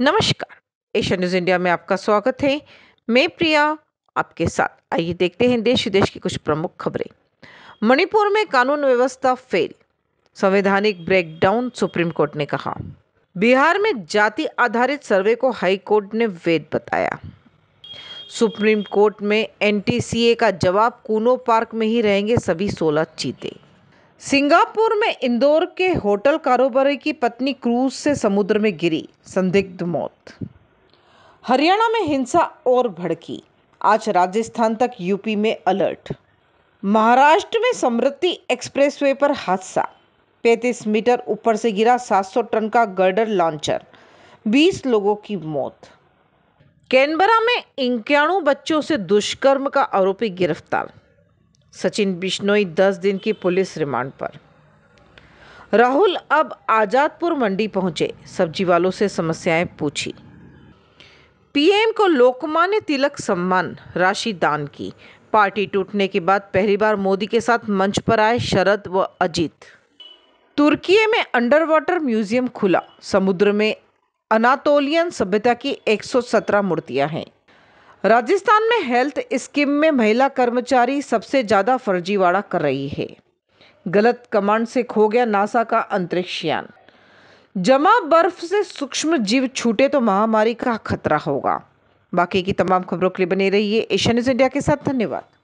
नमस्कार Asia news India में आपका स्वागत है मैं प्रिया आपके साथ आइए देखते हैं देश विदेश की कुछ प्रमुख खबरें मणिपुर में कानून व्यवस्था फेल संवैधानिक ब्रेकडाउन सुप्रीम कोर्ट ने कहा बिहार में जाति आधारित सर्वे को हाई कोर्ट ने वेद बताया सुप्रीम कोर्ट में एनटीसीए का जवाब कूनो पार्क में ही रहेंगे सभी सोलह चीते सिंगापुर में इंदौर के होटल कारोबारी की पत्नी क्रूज से समुद्र में गिरी संदिग्ध मौत हरियाणा में हिंसा और भड़की आज राजस्थान तक यूपी में अलर्ट महाराष्ट्र में समृद्धि एक्सप्रेसवे पर हादसा 35 मीटर ऊपर से गिरा 700 टन का गर्डर लॉन्चर 20 लोगों की मौत कैनबरा में इक्याणु बच्चों से दुष्कर्म का आरोपी गिरफ्तार सचिन बिश्नोई दस दिन की पुलिस रिमांड पर राहुल अब आज़ादपुर मंडी पहुंचे सब्जी वालों से समस्याएं पूछी पीएम को लोकमान्य तिलक सम्मान राशि दान की पार्टी टूटने के बाद पहली बार मोदी के साथ मंच पर आए शरद व अजीत तुर्की में अंडर वाटर म्यूजियम खुला समुद्र में अनातोलियन सभ्यता की 117 मूर्तियां हैं राजस्थान में हेल्थ स्कीम में महिला कर्मचारी सबसे ज़्यादा फर्जीवाड़ा कर रही है गलत कमांड से खो गया नासा का अंतरिक्ष यान जमा बर्फ से सूक्ष्म जीव छूटे तो महामारी का खतरा होगा बाकी की तमाम खबरों के लिए बने रहिए एशिया न्यूज़ इंडिया के साथ धन्यवाद